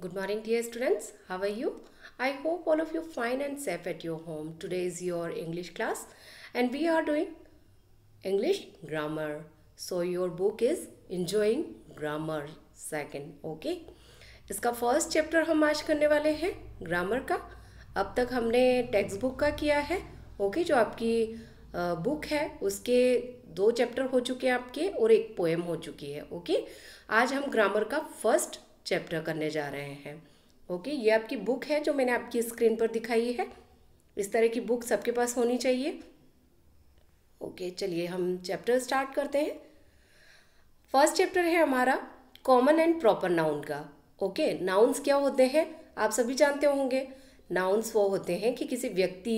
Good morning dear students, how are you? I hope all of you fine and safe at your home. Today is your English class and we are doing English grammar. So your book is Enjoying Grammar second, okay? इसका first chapter हम आज करने वाले हैं grammar का अब तक हमने टेक्स्ट बुक का किया है ओके okay? जो आपकी बुक है उसके दो चैप्टर हो चुके हैं आपके और एक पोएम हो चुकी है ओके okay? आज हम ग्रामर का फर्स्ट चैप्टर करने जा रहे हैं ओके ये आपकी बुक है जो मैंने आपकी स्क्रीन पर दिखाई है इस तरह की बुक सबके पास होनी चाहिए ओके चलिए हम चैप्टर स्टार्ट करते हैं फर्स्ट चैप्टर है हमारा कॉमन एंड प्रॉपर नाउन का ओके नाउन्स क्या होते हैं आप सभी जानते होंगे नाउन्स वो होते हैं कि किसी व्यक्ति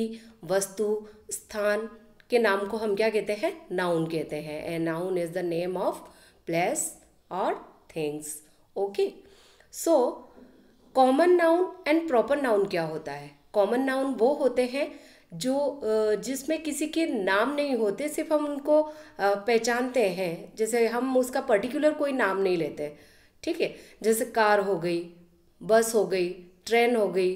वस्तु स्थान के नाम को हम क्या कहते हैं नाउन कहते हैं a noun is the name of place और things okay so common noun and proper noun क्या होता है कॉमन नाउन वो होते हैं जो जिसमें किसी के नाम नहीं होते सिर्फ हम उनको पहचानते हैं जैसे हम उसका पर्टिकुलर कोई नाम नहीं लेते ठीक है जैसे कार हो गई बस हो गई ट्रेन हो गई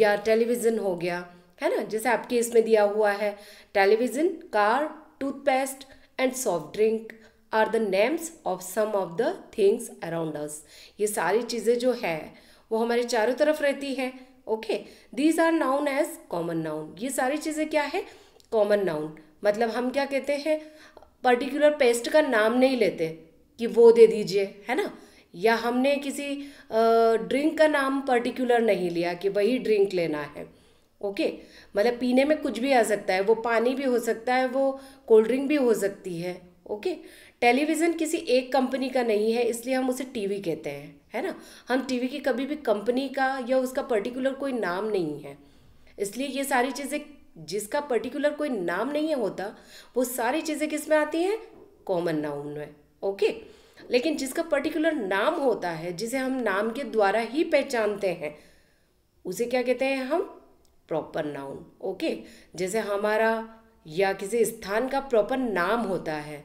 या टेलीविज़न हो गया है ना जैसे आपके इसमें दिया हुआ है television car toothpaste and soft drink are the names of some of the things around us ये सारी चीज़ें जो है वो हमारे चारों तरफ रहती है okay these are noun as common noun ये सारी चीज़ें क्या है कॉमन नाउन मतलब हम क्या कहते हैं पर्टिकुलर पेस्ट का नाम नहीं लेते कि वो दे दीजिए है ना या हमने किसी ड्रिंक का नाम पर्टिकुलर नहीं लिया कि वही ड्रिंक लेना है ओके मतलब पीने में कुछ भी आ सकता है वो पानी भी हो सकता है वो कोल्ड ड्रिंक भी हो सकती है ओके टेलीविज़न किसी एक कंपनी का नहीं है इसलिए हम उसे टीवी कहते हैं है ना हम टीवी की कभी भी कंपनी का या उसका पर्टिकुलर कोई नाम नहीं है इसलिए ये सारी चीज़ें जिसका पर्टिकुलर कोई नाम नहीं है होता वो सारी चीज़ें किस में आती हैं कॉमन नाउन में ओके लेकिन जिसका पर्टिकुलर नाम होता है जिसे हम नाम के द्वारा ही पहचानते हैं उसे क्या कहते हैं हम प्रॉपर नाउन ओके जैसे हमारा या किसी स्थान का प्रॉपर नाम होता है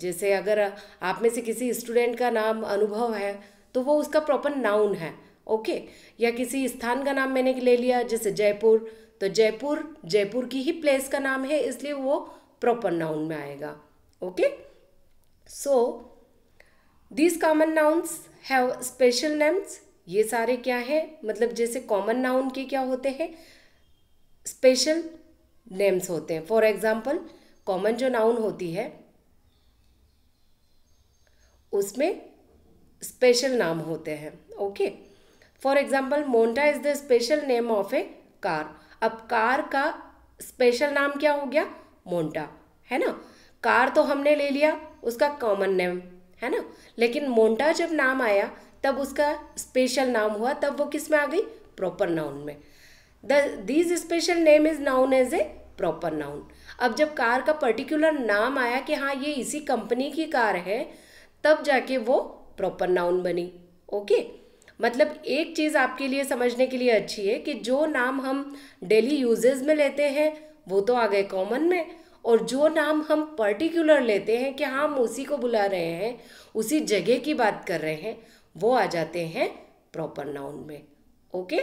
जैसे अगर आप में से किसी स्टूडेंट का नाम अनुभव है तो वो उसका प्रॉपर नाउन है ओके या किसी स्थान का नाम मैंने ले लिया जैसे जयपुर तो जयपुर जयपुर की ही प्लेस का नाम है इसलिए वो प्रॉपर नाउन में आएगा okay so these common nouns have special names ये सारे क्या है मतलब जैसे कॉमन नाउन के क्या होते हैं स्पेशल नेम्स होते हैं फॉर एग्जाम्पल कॉमन जो नाउन होती है उसमें स्पेशल नाम होते हैं okay for example Monta is the special name of a car अब कार का स्पेशल नाम क्या हो गया मोन्टा है ना कार तो हमने ले लिया उसका कॉमन नेम है ना लेकिन मोन्टा जब नाम आया तब उसका स्पेशल नाम हुआ तब वो किस में आ गई प्रॉपर नाउन में the these special name is noun as a proper noun अब जब कार का पर्टिकुलर नाम आया कि हाँ ये इसी कंपनी की कार है तब जाके वो प्रॉपर नाउन बनी ओके मतलब एक चीज़ आपके लिए समझने के लिए अच्छी है कि जो नाम हम डेली यूजेज में लेते हैं वो तो आ गए कॉमन में और जो नाम हम पर्टिकुलर लेते हैं कि हाँ, हम उसी को बुला रहे हैं उसी जगह की बात कर रहे हैं वो आ जाते हैं प्रॉपर नाउन में ओके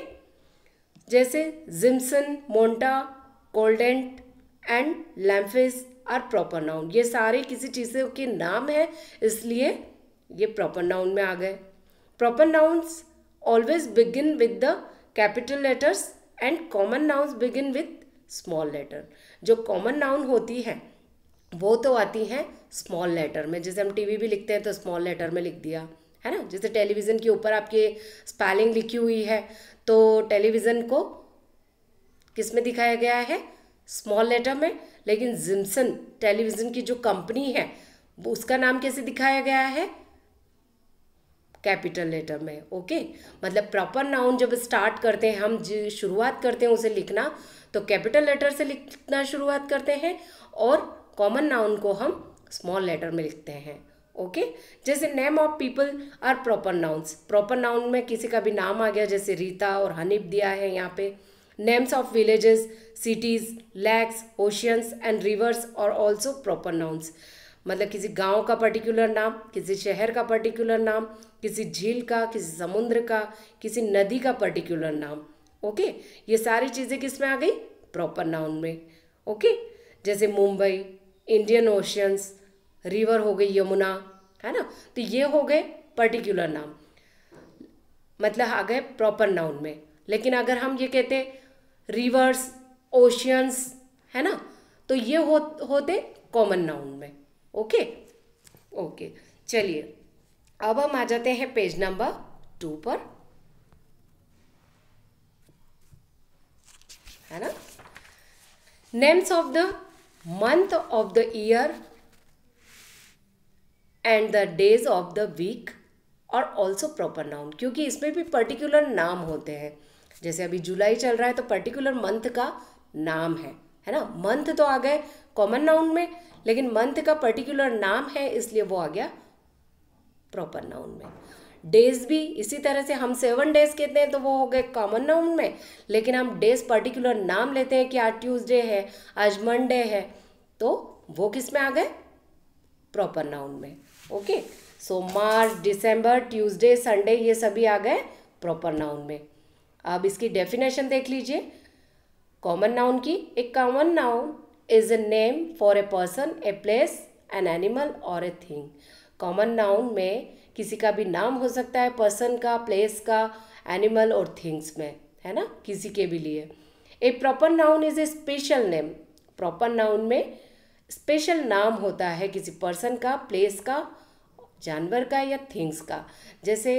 जैसे Jimson Monta Coldent and Lamfis are proper noun ये सारे किसी चीज़ों के नाम है इसलिए ये प्रॉपर नाउन में आ गए proper nouns always begin with the capital letters and common nouns begin with small letter जो कॉमन नाउन होती है वो तो आती हैं स्मॉल लेटर में जैसे हम टीवी भी लिखते हैं तो स्मॉल लेटर में लिख दिया है ना जैसे टेलीविज़न के ऊपर आपके स्पेलिंग लिखी हुई है तो टेलीविज़न को किस में दिखाया गया है स्मॉल लेटर में लेकिन जिम्सन टेलीविज़न की जो कंपनी है उसका नाम कैसे दिखाया गया है कैपिटल लेटर में ओके मतलब प्रॉपर नाउन जब स्टार्ट करते हैं हम शुरुआत करते हैं उसे लिखना तो कैपिटल लेटर से लिखना शुरुआत करते हैं और कॉमन नाउन को हम स्मॉल लेटर में लिखते हैं ओके जैसे name of people are proper nouns proper noun में किसी का भी नाम आ गया जैसे रीता और हनीफ दिया है यहाँ पे Names of villages, cities, lakes, oceans and rivers are also proper nouns. मतलब किसी गांव का पर्टिकुलर नाम किसी शहर का पर्टिकुलर नाम किसी झील का किसी समुद्र का किसी नदी का पर्टिकुलर नाम ओके ये सारी चीज़ें किस में आ गई प्रॉपर नाउन में ओके जैसे मुंबई इंडियन ओशियंस रिवर हो गई यमुना है ना तो ये हो गए पर्टिकुलर नाम मतलब आ गए प्रॉपर नाउन में लेकिन अगर हम ये कहते हैं रिवर्स ओशियंस है ना तो ये हो होते कॉमन नाउन में ओके ओके चलिए अब हम आ जाते हैं पेज नंबर टू पर है ना names of the month of the year and the days of the week और ऑल्सो प्रॉपर नाउन क्योंकि इसमें भी पर्टिकुलर नाम होते हैं जैसे अभी जुलाई चल रहा है तो पर्टिकुलर मंथ का नाम है है ना मंथ तो आ गए कॉमन नाउन में लेकिन मंथ का पर्टिकुलर नाम है इसलिए वो आ गया प्रॉपर नाउन में डेज भी इसी तरह से हम सेवन डेज कहते हैं तो वो हो गए कॉमन नाउन में लेकिन हम डेज पर्टिकुलर नाम लेते हैं कि आज ट्यूसडे है आज मंडे है तो वो किस में आ गए प्रॉपर नाउन में okay so March December Tuesday Sunday ये सभी आ गए प्रॉपर नाउन में अब इसकी डेफिनेशन देख लीजिए कॉमन नाउन की एक common noun is a name for a person a place an animal और ए थिंग कॉमन नाउन में किसी का भी नाम हो सकता है पर्सन का प्लेस का एनिमल और थिंग्स में है ना किसी के भी लिए a proper noun is a special name proper noun में स्पेशल नाम होता है किसी पर्सन का प्लेस का जानवर का या थिंग्स का जैसे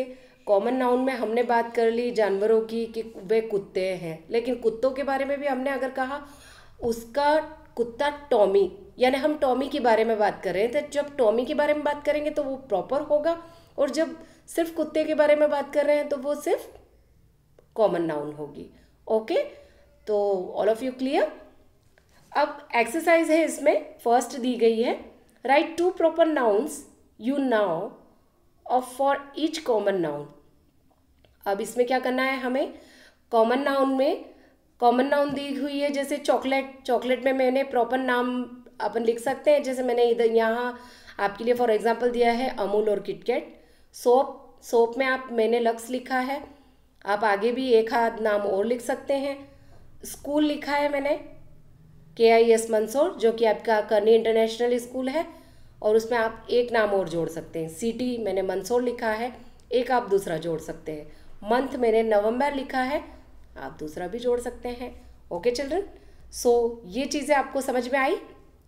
कॉमन नाउन में हमने बात कर ली जानवरों की कि वे कुत्ते हैं लेकिन कुत्तों के बारे में भी हमने अगर कहा उसका कुत्ता टॉमी यानी हम टॉमी के बारे में बात कर रहे हैं तो जब टॉमी के बारे में बात करेंगे तो वो प्रॉपर होगा और जब सिर्फ कुत्ते के बारे में बात कर रहे हैं तो वो सिर्फ कॉमन नाउन होगी ओके तो ऑल ऑफ यू क्लियर अब एक्सरसाइज है इसमें फर्स्ट दी गई है write two proper nouns you know और फॉर ईच कॉमन नाउन अब इसमें क्या करना है हमें कॉमन नाउन में कॉमन नाउन दी हुई है जैसे चॉकलेट चॉकलेट में मैंने प्रॉपर नाम अपन लिख सकते हैं जैसे मैंने इधर यहाँ आपके लिए फॉर एग्जांपल दिया है अमूल और किटकेट सोप सोप में आप मैंने लक्स लिखा है आप आगे भी एक आध नाम और लिख सकते हैं स्कूल लिखा है मैंने के आई एस मंदसौर जो कि आपका करनी इंटरनेशनल स्कूल है और उसमें आप एक नाम और जोड़ सकते हैं सिटी मैंने मंदसौर लिखा है एक आप दूसरा जोड़ सकते हैं मंथ मैंने नवंबर लिखा है आप दूसरा भी जोड़ सकते हैं ओके चिल्ड्रन सो ये चीज़ें आपको समझ में आई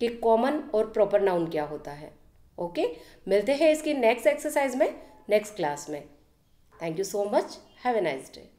कि कॉमन और प्रॉपर नाउन क्या होता है ओके मिलते हैं इसकी नेक्स्ट एक्सरसाइज में नेक्स्ट क्लास में thank you so much have a nice day